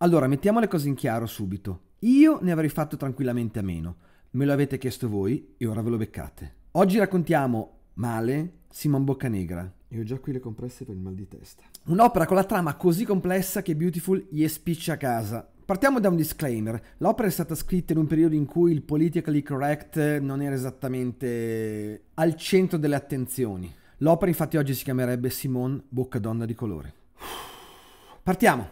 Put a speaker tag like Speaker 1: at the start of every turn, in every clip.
Speaker 1: Allora, mettiamo le cose in chiaro subito. Io ne avrei fatto tranquillamente a meno. Me lo avete chiesto voi e ora ve lo beccate. Oggi raccontiamo Male, Simon Boccanegra. E ho già qui le compresse per il mal di testa. Un'opera con la trama così complessa che Beautiful gli espiccia a casa. Partiamo da un disclaimer. L'opera è stata scritta in un periodo in cui il politically correct non era esattamente al centro delle attenzioni. L'opera infatti oggi si chiamerebbe Simone Boccadonna di colore. Partiamo.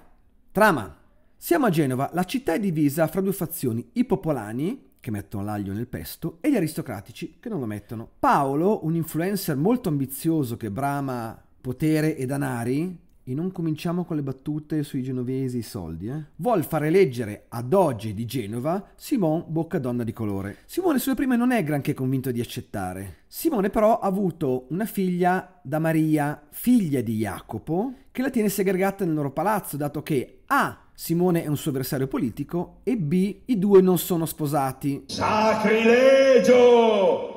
Speaker 1: Trama. Siamo a Genova, la città è divisa fra due fazioni, i popolani, che mettono l'aglio nel pesto, e gli aristocratici, che non lo mettono. Paolo, un influencer molto ambizioso che brama potere e danari, e non cominciamo con le battute sui genovesi e i soldi, eh? Vuol fare leggere a doge di Genova Simone bocca donna di colore. Simone sulle prime non è granché convinto di accettare. Simone però ha avuto una figlia da Maria, figlia di Jacopo, che la tiene segregata nel loro palazzo, dato che A Simone è un suo avversario politico e B i due non sono sposati. Sacrilegio!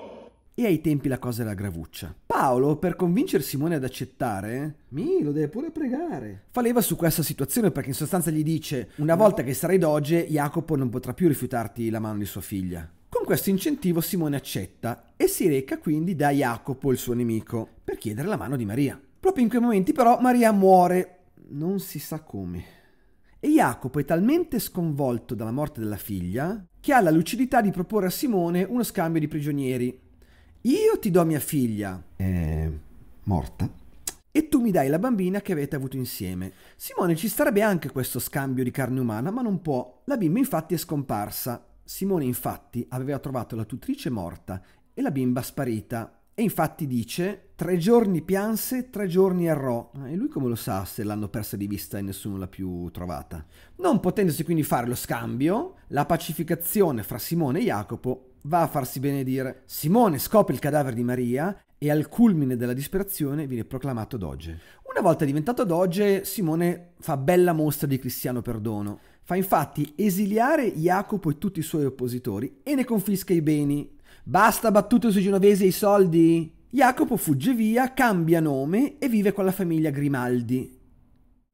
Speaker 1: E ai tempi la cosa era gravuccia. Paolo, per convincere Simone ad accettare, mi lo deve pure pregare. Fa leva su questa situazione perché in sostanza gli dice: Una volta che sarai doge, Jacopo non potrà più rifiutarti la mano di sua figlia. Con questo incentivo Simone accetta e si reca quindi da Jacopo, il suo nemico, per chiedere la mano di Maria. Proprio in quei momenti però Maria muore, non si sa come. E Jacopo è talmente sconvolto dalla morte della figlia che ha la lucidità di proporre a Simone uno scambio di prigionieri. Io ti do mia figlia, è morta, e tu mi dai la bambina che avete avuto insieme. Simone ci starebbe anche questo scambio di carne umana, ma non può. La bimba infatti è scomparsa. Simone infatti aveva trovato la tutrice morta e la bimba sparita, e infatti dice, tre giorni pianse, tre giorni errò. E lui come lo sa se l'hanno persa di vista e nessuno l'ha più trovata? Non potendosi quindi fare lo scambio, la pacificazione fra Simone e Jacopo va a farsi benedire. Simone scopre il cadavere di Maria e al culmine della disperazione viene proclamato doge. Una volta diventato doge, Simone fa bella mostra di cristiano perdono. Fa infatti esiliare Jacopo e tutti i suoi oppositori e ne confisca i beni Basta battute sui genovesi e i soldi? Jacopo fugge via, cambia nome e vive con la famiglia Grimaldi.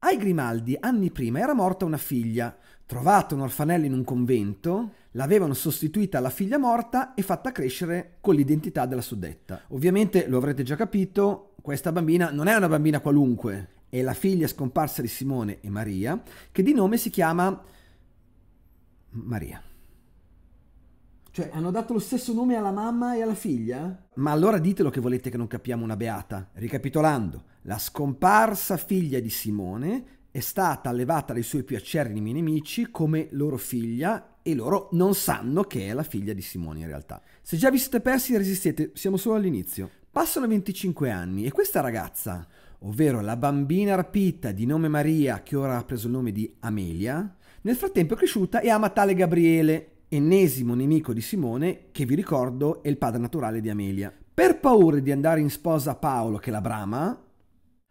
Speaker 1: Ai Grimaldi, anni prima, era morta una figlia. Trovata un orfanello in un convento, l'avevano sostituita alla figlia morta e fatta crescere con l'identità della suddetta. Ovviamente, lo avrete già capito, questa bambina non è una bambina qualunque. È la figlia scomparsa di Simone e Maria, che di nome si chiama Maria. Cioè, hanno dato lo stesso nome alla mamma e alla figlia? Ma allora ditelo che volete che non capiamo una beata. Ricapitolando, la scomparsa figlia di Simone è stata allevata dai suoi più acerrimi nemici come loro figlia e loro non sanno che è la figlia di Simone in realtà. Se già vi siete persi, resistete, siamo solo all'inizio. Passano 25 anni e questa ragazza, ovvero la bambina rapita di nome Maria, che ora ha preso il nome di Amelia, nel frattempo è cresciuta e ama tale Gabriele, ennesimo nemico di Simone, che vi ricordo è il padre naturale di Amelia. Per paura di andare in sposa a Paolo che la brama,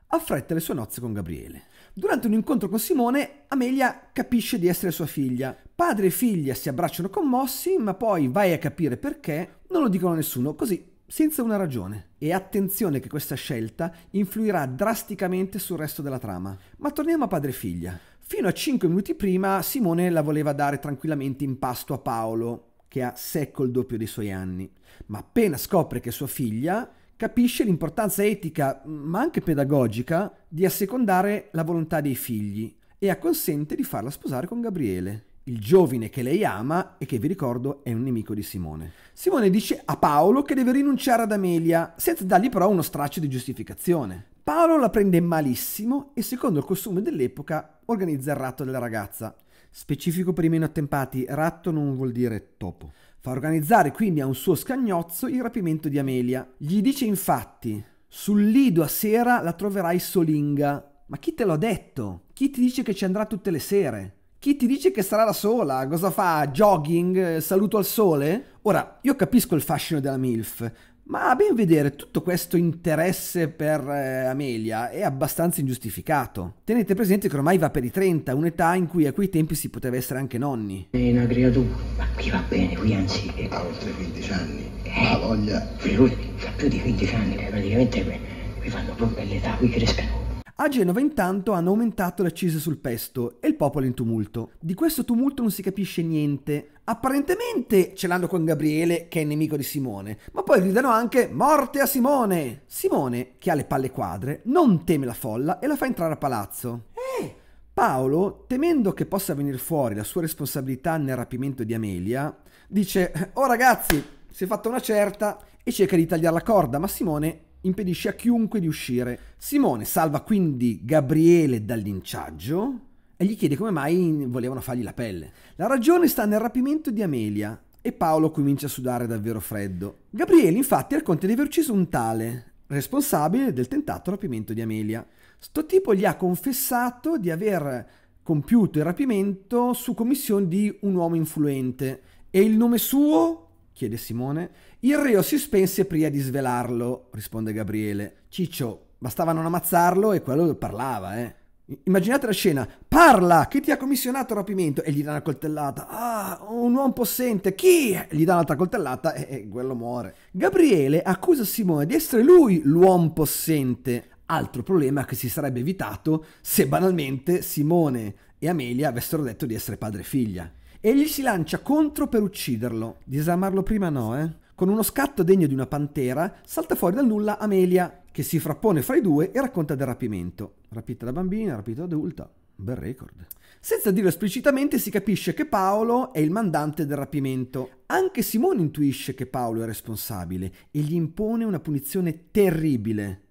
Speaker 1: affretta le sue nozze con Gabriele. Durante un incontro con Simone, Amelia capisce di essere sua figlia. Padre e figlia si abbracciano commossi, ma poi vai a capire perché, non lo dicono a nessuno, così senza una ragione. E attenzione che questa scelta influirà drasticamente sul resto della trama. Ma torniamo a padre e figlia. Fino a 5 minuti prima Simone la voleva dare tranquillamente in pasto a Paolo, che ha secco il doppio dei suoi anni, ma appena scopre che è sua figlia, capisce l'importanza etica, ma anche pedagogica, di assecondare la volontà dei figli e acconsente di farla sposare con Gabriele il giovine che lei ama e che vi ricordo è un nemico di Simone. Simone dice a Paolo che deve rinunciare ad Amelia, senza dargli però uno straccio di giustificazione. Paolo la prende malissimo e secondo il costume dell'epoca organizza il ratto della ragazza. Specifico per i meno attempati, ratto non vuol dire topo. Fa organizzare quindi a un suo scagnozzo il rapimento di Amelia. Gli dice infatti, sul lido a sera la troverai solinga. Ma chi te l'ha detto? Chi ti dice che ci andrà tutte le sere? Chi ti dice che sarà da sola? Cosa fa? Jogging? Saluto al sole? Ora, io capisco il fascino della MILF, ma a ben vedere tutto questo interesse per eh, Amelia è abbastanza ingiustificato. Tenete presente che ormai va per i 30, un'età in cui a quei tempi si poteva essere anche nonni. È una creatura, ma qui va bene, qui anzi... Ha oltre 15 anni, eh. ha voglia... fa più di 15 anni, eh, praticamente qui, fanno proprio l'età, qui crescono. A Genova intanto hanno aumentato le accise sul pesto e il popolo è in tumulto. Di questo tumulto non si capisce niente. Apparentemente ce l'hanno con Gabriele che è nemico di Simone, ma poi gridano anche morte a Simone. Simone, che ha le palle quadre, non teme la folla e la fa entrare a palazzo. Eh! Paolo, temendo che possa venire fuori la sua responsabilità nel rapimento di Amelia, dice: Oh ragazzi, si è fatta una certa e cerca di tagliare la corda, ma Simone impedisce a chiunque di uscire. Simone salva quindi Gabriele dal linciaggio e gli chiede come mai volevano fargli la pelle. La ragione sta nel rapimento di Amelia e Paolo comincia a sudare davvero freddo. Gabriele infatti racconta di aver ucciso un tale, responsabile del tentato rapimento di Amelia. Sto tipo gli ha confessato di aver compiuto il rapimento su commissione di un uomo influente. E il nome suo? chiede Simone il reo si spense prima di svelarlo, risponde Gabriele. Ciccio, bastava non ammazzarlo e quello parlava, eh. Immaginate la scena. Parla! Chi ti ha commissionato il rapimento? E gli dà una coltellata. Ah, un uomo possente. Chi? gli dà un'altra coltellata e, quello muore. Gabriele accusa Simone di essere lui l'uomo possente. Altro problema che si sarebbe evitato se banalmente Simone e Amelia avessero detto di essere padre e figlia. Egli si lancia contro per ucciderlo. disarmarlo prima no, eh? Con uno scatto degno di una pantera, salta fuori dal nulla Amelia, che si frappone fra i due e racconta del rapimento. Rapita da bambina, rapita da adulta. Bel record. Senza dirlo esplicitamente si capisce che Paolo è il mandante del rapimento. Anche Simone intuisce che Paolo è responsabile e gli impone una punizione terribile.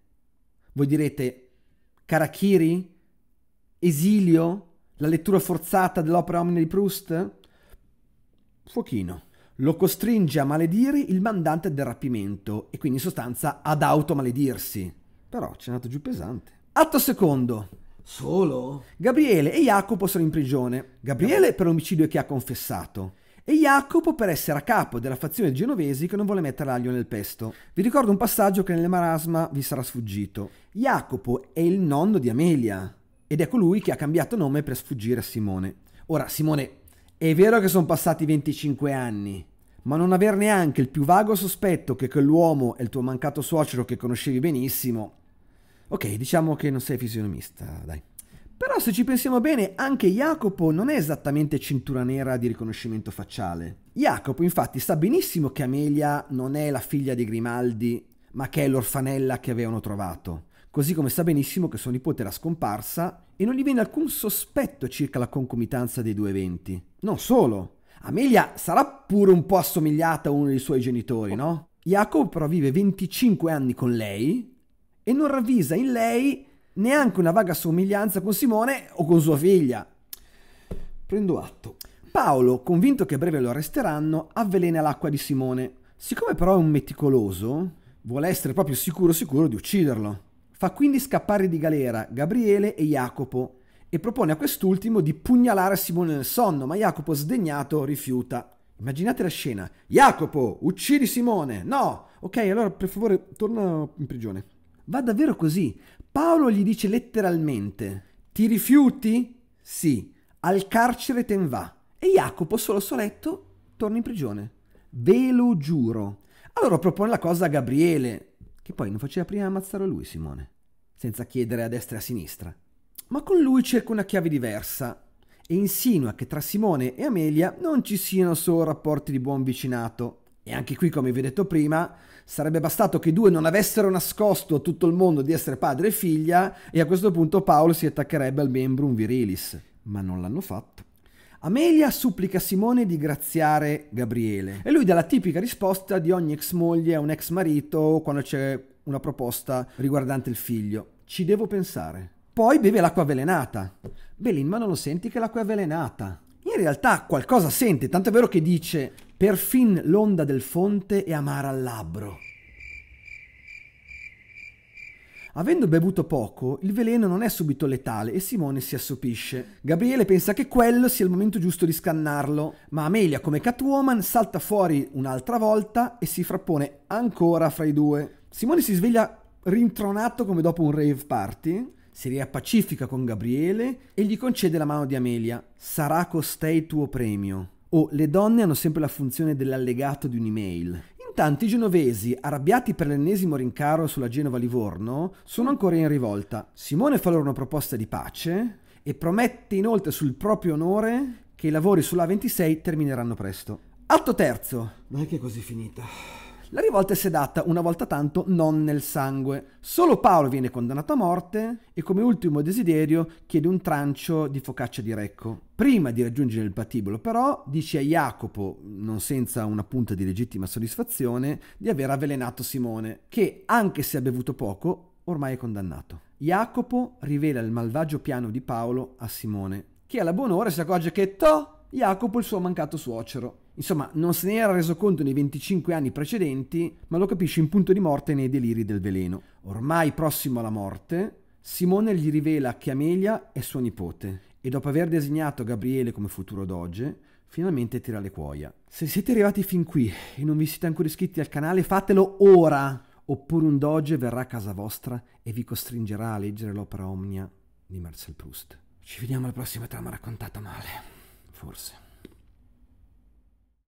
Speaker 1: Voi direte, Karakiri? Esilio? La lettura forzata dell'opera Omni di Proust? Fuochino lo costringe a maledire il mandante del rapimento e quindi in sostanza ad automaledirsi. Però c'è andato giù pesante. Atto secondo. Solo? Gabriele e Jacopo sono in prigione. Gabriele per l'omicidio che ha confessato e Jacopo per essere a capo della fazione genovesi che non vuole mettere l'aglio nel pesto. Vi ricordo un passaggio che nel marasma vi sarà sfuggito. Jacopo è il nonno di Amelia ed è colui che ha cambiato nome per sfuggire a Simone. Ora, Simone, è vero che sono passati 25 anni, ma non aver neanche il più vago sospetto che quell'uomo è il tuo mancato suocero che conoscevi benissimo. Ok, diciamo che non sei fisionomista, dai. Però se ci pensiamo bene, anche Jacopo non è esattamente cintura nera di riconoscimento facciale. Jacopo infatti sa benissimo che Amelia non è la figlia di Grimaldi, ma che è l'orfanella che avevano trovato. Così come sa benissimo che suo nipote era scomparsa e non gli viene alcun sospetto circa la concomitanza dei due eventi. Non solo, Amelia sarà pure un po' assomigliata a uno dei suoi genitori, no? Jacob però vive 25 anni con lei e non ravvisa in lei neanche una vaga somiglianza con Simone o con sua figlia. Prendo atto. Paolo, convinto che a breve lo arresteranno, avvelena l'acqua di Simone. Siccome però è un meticoloso, vuole essere proprio sicuro sicuro di ucciderlo. Fa quindi scappare di galera Gabriele e Jacopo e propone a quest'ultimo di pugnalare Simone nel sonno, ma Jacopo sdegnato rifiuta. Immaginate la scena. Jacopo, uccidi Simone! No! Ok, allora per favore torna in prigione. Va davvero così. Paolo gli dice letteralmente: Ti rifiuti? Sì, al carcere ten va. E Jacopo, solo soletto, torna in prigione. Ve lo giuro. Allora propone la cosa a Gabriele, che poi non faceva prima ammazzare lui Simone, senza chiedere a destra e a sinistra ma con lui cerca una chiave diversa e insinua che tra Simone e Amelia non ci siano solo rapporti di buon vicinato. E anche qui, come vi ho detto prima, sarebbe bastato che i due non avessero nascosto a tutto il mondo di essere padre e figlia e a questo punto Paolo si attaccherebbe al membrum virilis. Ma non l'hanno fatto. Amelia supplica Simone di graziare Gabriele e lui dà la tipica risposta di ogni ex moglie a un ex marito quando c'è una proposta riguardante il figlio. Ci devo pensare. Poi beve l'acqua avvelenata. Belin, ma non lo senti che l'acqua è avvelenata? In realtà qualcosa sente, tanto è vero che dice perfin l'onda del fonte è amara al labbro. Avendo bevuto poco, il veleno non è subito letale e Simone si assopisce. Gabriele pensa che quello sia il momento giusto di scannarlo, ma Amelia, come Catwoman, salta fuori un'altra volta e si frappone ancora fra i due. Simone si sveglia rintronato come dopo un rave party si riappacifica con Gabriele e gli concede la mano di Amelia. Sarà costei tuo premio. O oh, le donne hanno sempre la funzione dell'allegato di un'email. Intanto i genovesi, arrabbiati per l'ennesimo rincaro sulla Genova-Livorno, sono ancora in rivolta. Simone fa loro una proposta di pace e promette inoltre sul proprio onore che i lavori sulla 26 termineranno presto. Atto terzo. Non è che è così finita. La rivolta è sedata una volta tanto non nel sangue. Solo Paolo viene condannato a morte e come ultimo desiderio chiede un trancio di focaccia di recco. Prima di raggiungere il patibolo però dice a Jacopo, non senza una punta di legittima soddisfazione, di aver avvelenato Simone, che anche se ha bevuto poco ormai è condannato. Jacopo rivela il malvagio piano di Paolo a Simone, che alla buona ora si accorge che to Jacopo il suo mancato suocero. Insomma, non se ne era reso conto nei 25 anni precedenti, ma lo capisce in punto di morte nei deliri del veleno. Ormai prossimo alla morte, Simone gli rivela che Amelia è sua nipote e dopo aver designato Gabriele come futuro doge, finalmente tira le cuoia. Se siete arrivati fin qui e non vi siete ancora iscritti al canale, fatelo ora! Oppure un doge verrà a casa vostra e vi costringerà a leggere l'opera omnia di Marcel Proust. Ci vediamo alla prossima trama raccontata male, forse.